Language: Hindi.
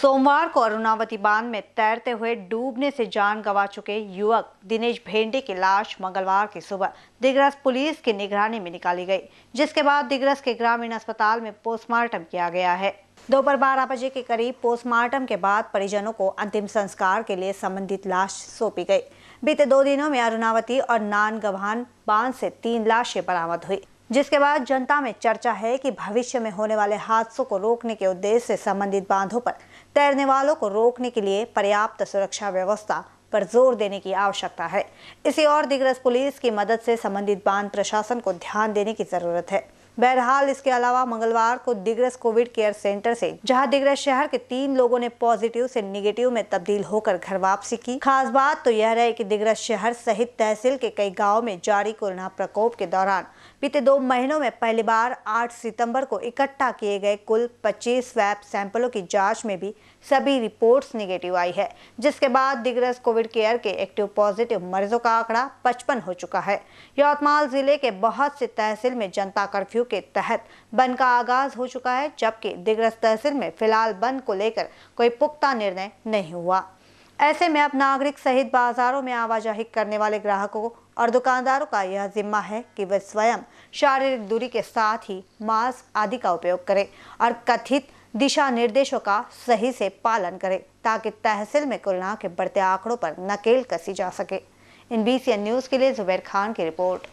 सोमवार को अरुणावती बांध में तैरते हुए डूबने से जान गंवा चुके युवक दिनेश भेंडे की लाश मंगलवार की सुबह दिग्रस पुलिस की निगरानी में निकाली गई जिसके बाद दिग्रस के ग्रामीण अस्पताल में पोस्टमार्टम किया गया है दोपहर बारह बजे के करीब पोस्टमार्टम के बाद परिजनों को अंतिम संस्कार के लिए संबंधित लाश सौंपी गई बीते दो दिनों में अरुणावती और नानगवान बांध से तीन लाशें बरामद हुई जिसके बाद जनता में चर्चा है कि भविष्य में होने वाले हादसों को रोकने के उद्देश्य से संबंधित बांधों पर तैरने वालों को रोकने के लिए पर्याप्त सुरक्षा व्यवस्था पर जोर देने की आवश्यकता है इसी और दिग्रस पुलिस की मदद से संबंधित बांध प्रशासन को ध्यान देने की जरूरत है बहरहाल इसके अलावा मंगलवार को दिग्रस कोविड केयर सेंटर से जहां दिग्रस शहर के तीन लोगों ने पॉजिटिव से निगेटिव में तब्दील होकर घर वापसी की खास बात तो यह रहे कि दिग्रस शहर सहित तहसील के कई गाँव में जारी कोरोना प्रकोप के दौरान बीते दो महीनों में पहली बार 8 सितंबर को इकट्ठा किए गए कुल 25 स्वैप सैंपलों की जांच में भी सभी रिपोर्ट्स निगेटिव आई है जिसके बाद दिग्रस कोविड केयर के एक्टिव पॉजिटिव मरीजों का आंकड़ा पचपन हो चुका है यवतमाल जिले के बहुत से तहसील में जनता कर्फ्यू के तहत बंद का आगाज हो चुका है जबकि दिग्रस तहसील में फिलहाल बंद को लेकर कोई पुख्ता निर्णय नहीं हुआ ऐसे में अब नागरिक सहित बाजारों में आवाजाही करने वाले ग्राहकों और दुकानदारों का यह जिम्मा है कि वे स्वयं शारीरिक दूरी के साथ ही मास्क आदि का उपयोग करें और कथित दिशा निर्देशों का सही से पालन करें ताकि तहसील में कोरोना के बढ़ते आंकड़ों पर नकेल कसी जा सके इन बी न्यूज़ के लिए जुबैर खान की रिपोर्ट